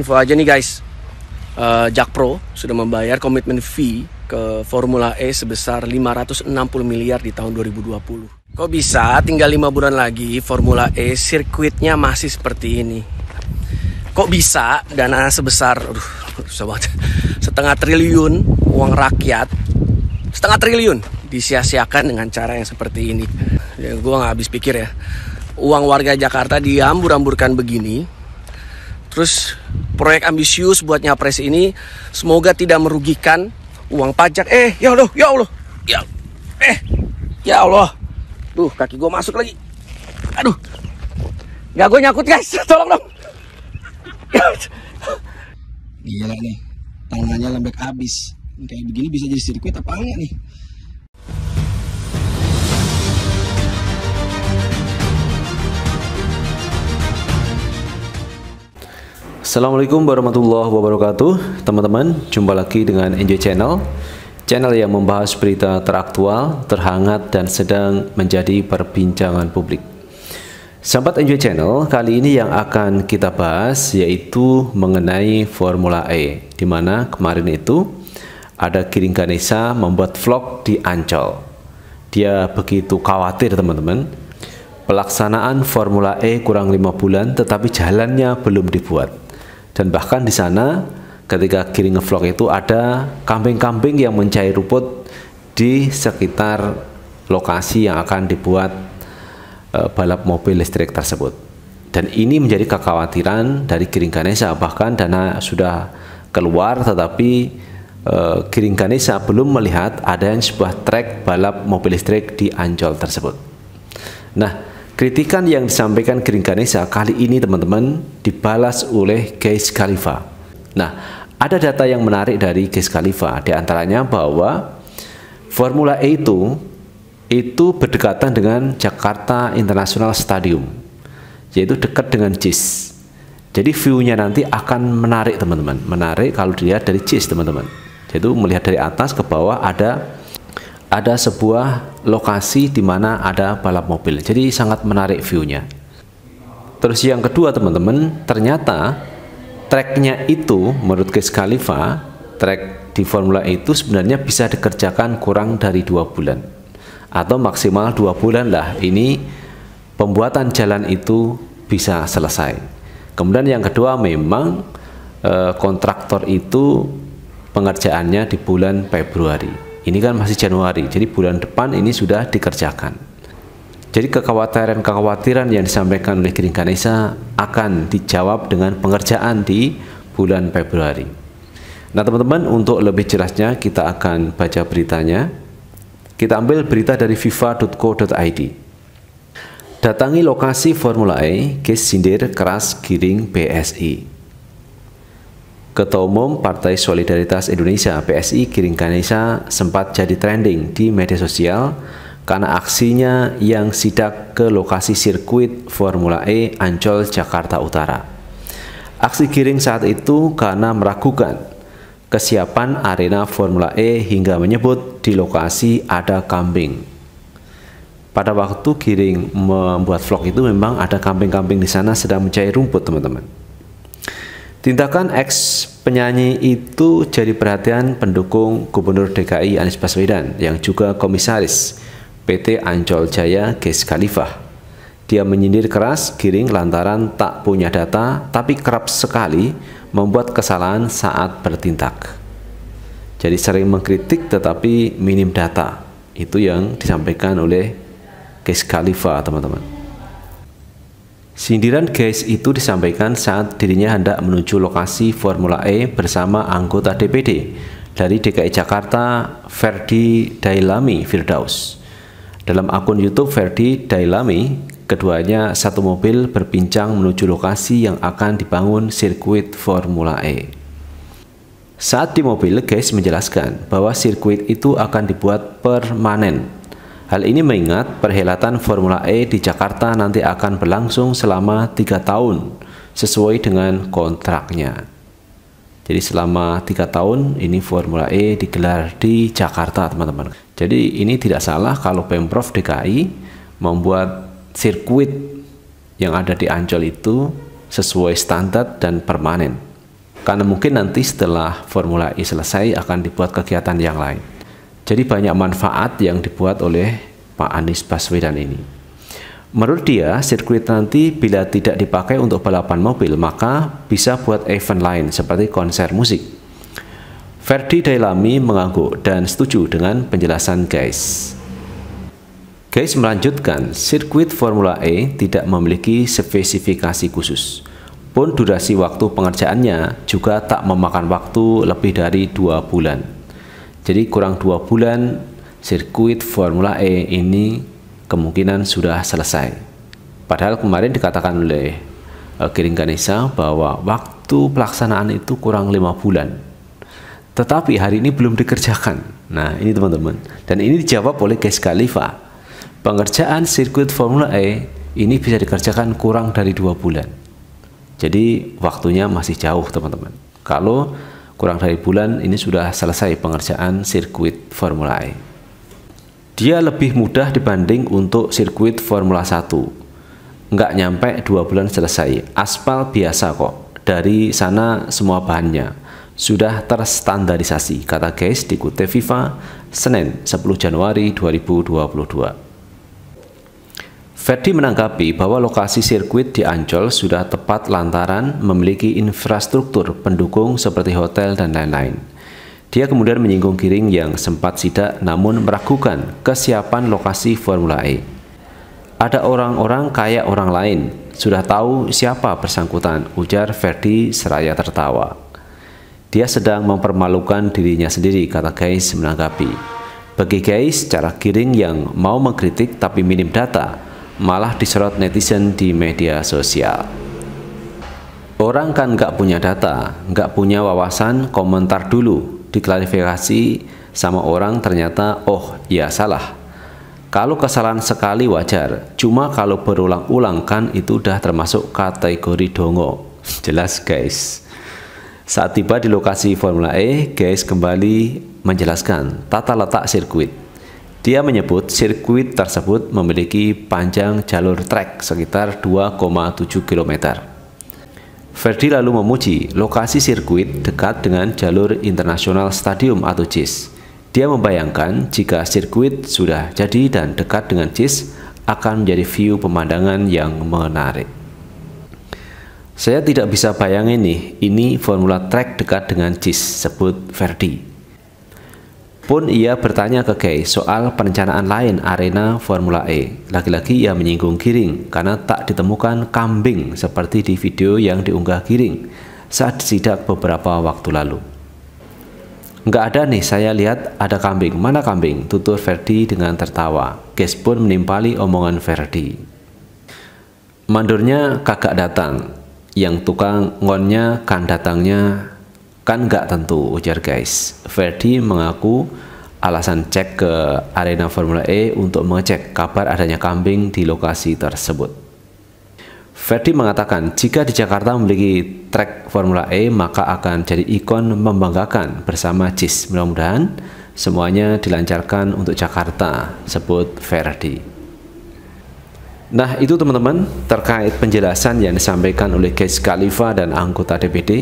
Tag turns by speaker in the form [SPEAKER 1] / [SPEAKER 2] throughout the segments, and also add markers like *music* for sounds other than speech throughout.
[SPEAKER 1] info aja nih guys uh, Pro sudah membayar komitmen fee ke Formula E sebesar 560 miliar di tahun 2020. Kok bisa tinggal lima bulan lagi Formula E sirkuitnya masih seperti ini? Kok bisa dana sebesar aduh, sobat, setengah triliun uang rakyat setengah triliun disia-siakan dengan cara yang seperti ini? Ya, gue gak habis pikir ya. Uang warga Jakarta diambur-amburkan begini, terus proyek ambisius buat nyapres ini semoga tidak merugikan uang pajak eh ya Allah ya Allah ya eh ya Allah tuh kaki gue masuk lagi aduh nggak gue nyakut guys *laughs* tolong dong gila nih tangannya lembek abis kayak begini bisa jadi sirkuit apa enggak nih Assalamualaikum warahmatullahi wabarakatuh Teman-teman, jumpa lagi dengan NJ Channel Channel yang membahas berita teraktual, terhangat, dan sedang menjadi perbincangan publik Sahabat NJ Channel, kali ini yang akan kita bahas yaitu mengenai Formula E di mana kemarin itu ada Giring Ganesha membuat vlog di Ancol Dia begitu khawatir teman-teman Pelaksanaan Formula E kurang lima bulan tetapi jalannya belum dibuat dan bahkan di sana ketika giring ngevlog itu ada kambing-kambing yang mencari rumput di sekitar lokasi yang akan dibuat e, balap mobil listrik tersebut. Dan ini menjadi kekhawatiran dari Giring Ganesha bahkan dana sudah keluar tetapi e, Giring Ganesha belum melihat ada yang sebuah trek balap mobil listrik di ancol tersebut. Nah, Kritikan yang disampaikan Ganesha kali ini teman-teman dibalas oleh Geis Khalifa. Nah, ada data yang menarik dari Geis Khalifa, diantaranya bahwa Formula E itu itu berdekatan dengan Jakarta International Stadium, yaitu dekat dengan JIS. Jadi view-nya nanti akan menarik teman-teman, menarik kalau dilihat dari JIS teman-teman. Yaitu melihat dari atas ke bawah ada ada sebuah lokasi di mana ada balap mobil. Jadi sangat menarik view-nya. Terus yang kedua teman-teman, ternyata treknya itu menurut Chris Khalifa, trek di Formula E itu sebenarnya bisa dikerjakan kurang dari dua bulan atau maksimal dua bulan lah ini pembuatan jalan itu bisa selesai. Kemudian yang kedua memang eh, kontraktor itu pengerjaannya di bulan Februari. Ini kan masih Januari, jadi bulan depan ini sudah dikerjakan. Jadi kekhawatiran-kekhawatiran yang disampaikan oleh Giring Ganesha akan dijawab dengan pengerjaan di bulan Februari. Nah teman-teman untuk lebih jelasnya kita akan baca beritanya. Kita ambil berita dari fifa.co.id. Datangi lokasi Formula E, case sindir keras giring BSI. Ketua Umum Partai Solidaritas Indonesia PSI Giring Ganesha sempat jadi trending di media sosial karena aksinya yang sidak ke lokasi sirkuit Formula E Ancol Jakarta Utara. Aksi Giring saat itu karena meragukan kesiapan arena Formula E hingga menyebut di lokasi ada kambing. Pada waktu Giring membuat vlog itu memang ada kambing-kambing di sana sedang mencari rumput teman-teman. Tindakan eks penyanyi itu jadi perhatian pendukung Gubernur DKI Anies Baswedan yang juga komisaris PT Ancol Jaya Ges Khalifah. Dia menyindir keras Giring lantaran tak punya data tapi kerap sekali membuat kesalahan saat bertindak. Jadi sering mengkritik tetapi minim data. Itu yang disampaikan oleh Ges Khalifah teman-teman. Sindiran guys itu disampaikan saat dirinya hendak menuju lokasi Formula E bersama anggota DPD dari DKI Jakarta Ferdi Dailami Firdaus. Dalam akun YouTube Ferdi Dailami, keduanya satu mobil berbincang menuju lokasi yang akan dibangun sirkuit Formula E. Saat di mobil, guys menjelaskan bahwa sirkuit itu akan dibuat permanen Hal ini mengingat perhelatan Formula E di Jakarta nanti akan berlangsung selama tiga tahun sesuai dengan kontraknya. Jadi selama tiga tahun ini Formula E digelar di Jakarta teman-teman. Jadi ini tidak salah kalau Pemprov DKI membuat sirkuit yang ada di Ancol itu sesuai standar dan permanen. Karena mungkin nanti setelah Formula E selesai akan dibuat kegiatan yang lain. Jadi banyak manfaat yang dibuat oleh Pak Anies Baswedan ini. Menurut dia, sirkuit nanti bila tidak dipakai untuk balapan mobil, maka bisa buat event lain seperti konser musik. Ferdi Dailami mengangguk dan setuju dengan penjelasan guys. Guys melanjutkan, sirkuit Formula E tidak memiliki spesifikasi khusus. Pun durasi waktu pengerjaannya juga tak memakan waktu lebih dari dua bulan. Jadi kurang dua bulan sirkuit Formula E ini kemungkinan sudah selesai. Padahal kemarin dikatakan oleh Giring eh, Ganesha bahwa waktu pelaksanaan itu kurang lima bulan. Tetapi hari ini belum dikerjakan. Nah ini teman-teman. Dan ini dijawab oleh Gas Khalifa. Pengerjaan sirkuit Formula E ini bisa dikerjakan kurang dari dua bulan. Jadi waktunya masih jauh teman-teman. Kalau kurang dari bulan ini sudah selesai pengerjaan sirkuit Formula E. Dia lebih mudah dibanding untuk sirkuit Formula 1. Enggak nyampe dua bulan selesai, aspal biasa kok. Dari sana semua bahannya sudah terstandarisasi, kata guys dikutip FIFA Senin 10 Januari 2022. Ferdi menanggapi bahwa lokasi sirkuit di Ancol sudah tepat lantaran memiliki infrastruktur pendukung seperti hotel dan lain-lain. Dia kemudian menyinggung Giring yang sempat sidak namun meragukan kesiapan lokasi Formula E. Ada orang-orang kaya orang lain, sudah tahu siapa bersangkutan, ujar Ferdi seraya tertawa. Dia sedang mempermalukan dirinya sendiri, kata Guys menanggapi. Bagi Guys, cara Giring yang mau mengkritik tapi minim data, malah disorot netizen di media sosial. Orang kan nggak punya data, nggak punya wawasan, komentar dulu, diklarifikasi sama orang ternyata oh ya salah. Kalau kesalahan sekali wajar, cuma kalau berulang-ulang kan itu udah termasuk kategori dongo. *laughs* Jelas guys. Saat tiba di lokasi Formula E, Guys kembali menjelaskan tata letak sirkuit. Dia menyebut sirkuit tersebut memiliki panjang jalur trek sekitar 2,7 km. Verdi lalu memuji lokasi sirkuit dekat dengan jalur internasional Stadium atau JIS. Dia membayangkan jika sirkuit sudah jadi dan dekat dengan JIS akan menjadi view pemandangan yang menarik. Saya tidak bisa bayangin nih, ini formula track dekat dengan JIS, sebut Verdi pun ia bertanya ke Kay soal perencanaan lain arena Formula E. Laki-laki ia menyinggung Giring karena tak ditemukan kambing seperti di video yang diunggah Giring saat sidak beberapa waktu lalu. Enggak ada nih, saya lihat ada kambing. Mana kambing? Tutur Ferdi dengan tertawa. Kes pun menimpali omongan Ferdi. "mandurnya kakak datang. Yang tukang ngonnya kan datangnya Kan nggak tentu ujar guys. Ferdi mengaku alasan cek ke arena Formula E untuk mengecek kabar adanya kambing di lokasi tersebut. Ferdi mengatakan jika di Jakarta memiliki track Formula E maka akan jadi ikon membanggakan bersama JIS. Mudah-mudahan semuanya dilancarkan untuk Jakarta, sebut Ferdi. Nah itu teman-teman terkait penjelasan yang disampaikan oleh Guys Khalifa dan anggota DPD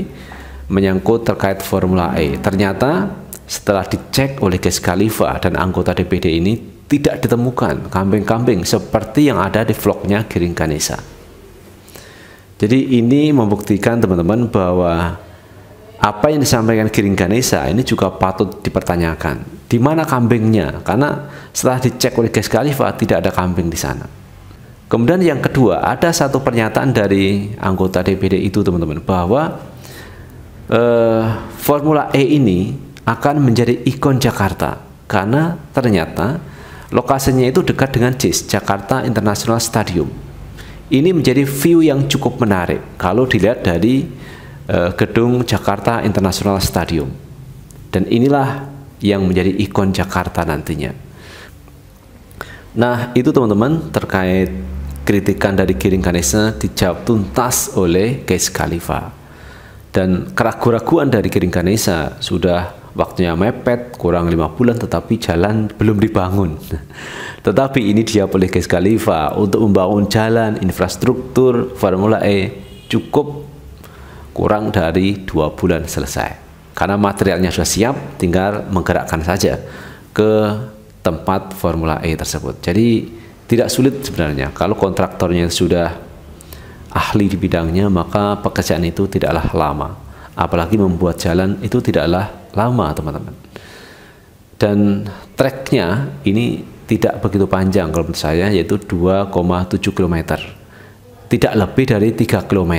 [SPEAKER 1] menyangkut terkait Formula E. Ternyata setelah dicek oleh Gas Khalifa dan anggota DPD ini tidak ditemukan kambing-kambing seperti yang ada di vlognya Giring Ganesa. Jadi ini membuktikan teman-teman bahwa apa yang disampaikan Giring Ganesa ini juga patut dipertanyakan. Di mana kambingnya? Karena setelah dicek oleh Gas Khalifa tidak ada kambing di sana. Kemudian yang kedua, ada satu pernyataan dari anggota DPD itu teman-teman bahwa Eh, Formula E ini akan menjadi ikon Jakarta karena ternyata lokasinya itu dekat dengan JIS Jakarta International Stadium. Ini menjadi view yang cukup menarik kalau dilihat dari uh, gedung Jakarta International Stadium. Dan inilah yang menjadi ikon Jakarta nantinya. Nah, itu teman-teman terkait kritikan dari Giring Ganesha dijawab tuntas oleh Gais Khalifa dan keraguan keraguan dari Ganesa sudah waktunya mepet kurang lima bulan tetapi jalan belum dibangun *laughs* tetapi ini dia ke Khalifa untuk membangun jalan infrastruktur Formula E cukup kurang dari dua bulan selesai karena materialnya sudah siap tinggal menggerakkan saja ke tempat Formula E tersebut jadi tidak sulit sebenarnya kalau kontraktornya sudah ahli di bidangnya, maka pekerjaan itu tidaklah lama. Apalagi membuat jalan itu tidaklah lama, teman-teman. Dan treknya ini tidak begitu panjang kalau menurut saya, yaitu 2,7 km. Tidak lebih dari 3 km.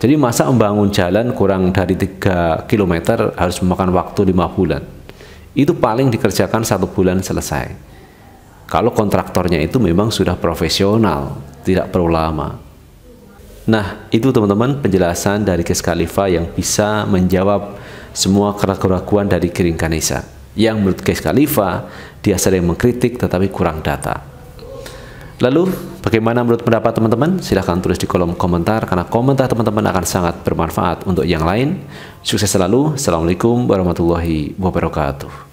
[SPEAKER 1] Jadi masa membangun jalan kurang dari 3 km harus memakan waktu 5 bulan. Itu paling dikerjakan satu bulan selesai. Kalau kontraktornya itu memang sudah profesional, tidak perlu lama. Nah, itu teman-teman penjelasan dari Kes Khalifa yang bisa menjawab semua keraguan-keraguan dari Giring Kanisa Yang menurut Kes Khalifa, dia sering mengkritik tetapi kurang data. Lalu, bagaimana menurut pendapat teman-teman? Silahkan tulis di kolom komentar, karena komentar teman-teman akan sangat bermanfaat untuk yang lain. Sukses selalu. Assalamualaikum warahmatullahi wabarakatuh.